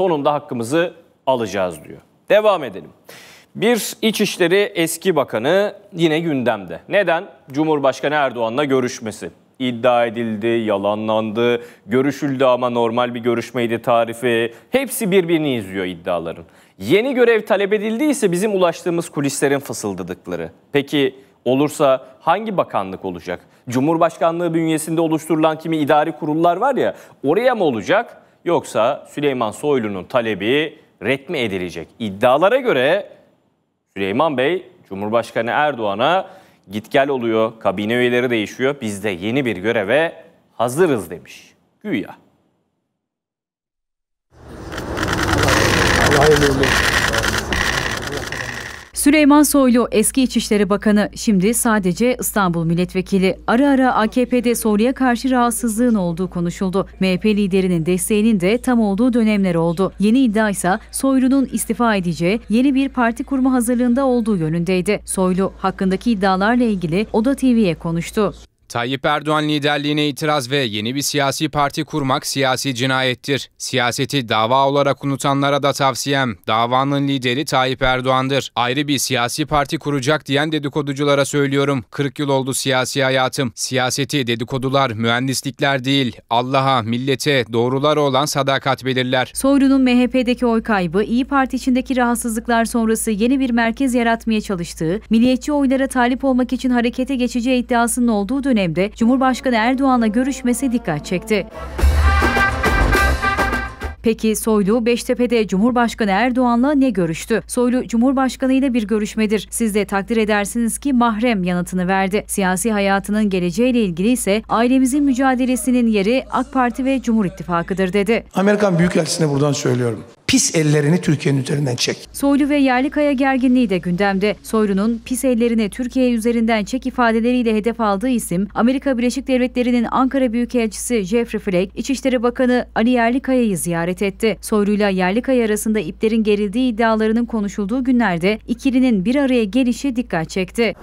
sonunda hakkımızı alacağız diyor. Devam edelim. Bir İçişleri eski bakanı yine gündemde. Neden? Cumhurbaşkanı Erdoğan'la görüşmesi. İddia edildi, yalanlandı, görüşüldü ama normal bir görüşmeydi tarifi. Hepsi birbirini izliyor iddiaların. Yeni görev talep edildiyse bizim ulaştığımız kulislerin fısıldadıkları. Peki olursa hangi bakanlık olacak? Cumhurbaşkanlığı bünyesinde oluşturulan kimi idari kurullar var ya oraya mı olacak? Yoksa Süleyman Soylu'nun talebi ret mi edilecek? İddialara göre Süleyman Bey Cumhurbaşkanı Erdoğan'a git gel oluyor, kabine üyeleri değişiyor, biz de yeni bir göreve hazırız demiş. Güya. Allah hayırlı Süleyman Soylu eski İçişleri Bakanı şimdi sadece İstanbul Milletvekili. Ara ara AKP'de Soylu'ya karşı rahatsızlığın olduğu konuşuldu. MHP liderinin desteğinin de tam olduğu dönemler oldu. Yeni iddia ise Soylu'nun istifa edeceği yeni bir parti kurma hazırlığında olduğu yönündeydi. Soylu hakkındaki iddialarla ilgili Oda TV'ye konuştu. Tayyip Erdoğan liderliğine itiraz ve yeni bir siyasi parti kurmak siyasi cinayettir. Siyaseti dava olarak unutanlara da tavsiyem, davanın lideri Tayyip Erdoğan'dır. Ayrı bir siyasi parti kuracak diyen dedikoduculara söylüyorum. 40 yıl oldu siyasi hayatım. Siyaseti dedikodular, mühendislikler değil, Allah'a, millete, doğrulara olan sadakat belirler. Soylu'nun MHP'deki oy kaybı, İyi Parti içindeki rahatsızlıklar sonrası yeni bir merkez yaratmaya çalıştığı, milliyetçi oylara talip olmak için harekete geçeceği iddiasının olduğu dönem dönemde Cumhurbaşkanı Erdoğan'la görüşmesi dikkat çekti. Peki Soylu Beştepe'de Cumhurbaşkanı Erdoğan'la ne görüştü? Soylu Cumhurbaşkanı ile bir görüşmedir. Siz de takdir edersiniz ki mahrem yanıtını verdi. Siyasi hayatının geleceğiyle ilgili ise ailemizin mücadelesinin yeri AK Parti ve Cumhur İttifakı'dır dedi. Amerikan Büyükelçisi'ne buradan söylüyorum pis ellerini Türkiye'nin üzerinden çek. Soylu ve Yerlikaya gerginliği de gündemde. Soylu'nun pis ellerini Türkiye üzerinden çek ifadeleriyle hedef aldığı isim Amerika Birleşik Devletleri'nin Ankara Büyükelçisi Jeffrey Flake, İçişleri Bakanı Ali Yerlikaya'yı ziyaret etti. Soyluyla Yerlikaya arasında iplerin gerildiği iddialarının konuşulduğu günlerde ikilinin bir araya gelişi dikkat çekti.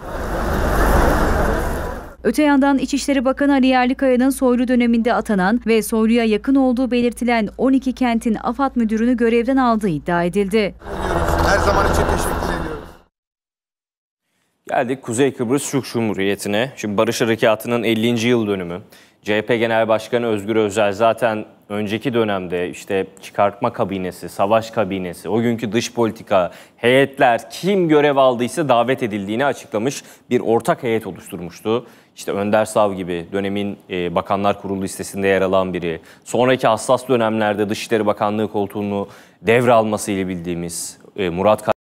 Öte yandan İçişleri Bakanı Ali Yerlikaya'nın soylu döneminde atanan ve soyluya yakın olduğu belirtilen 12 kentin AFAD müdürünü görevden aldığı iddia edildi. Her zaman için teşekkür Geldik Kuzey Kıbrıs Türk Cumhuriyeti'ne. Şimdi Barış Harekatı'nın 50. yıl dönümü. CHP Genel Başkanı Özgür Özel zaten önceki dönemde işte çıkartma kabinesi, savaş kabinesi, o günkü dış politika, heyetler kim görev aldıysa davet edildiğini açıklamış bir ortak heyet oluşturmuştu. İşte Önder Sav gibi dönemin e, Bakanlar Kurulu listesinde yer alan biri, sonraki hassas dönemlerde Dışişleri Bakanlığı koltuğunu devralması ile bildiğimiz e, Murat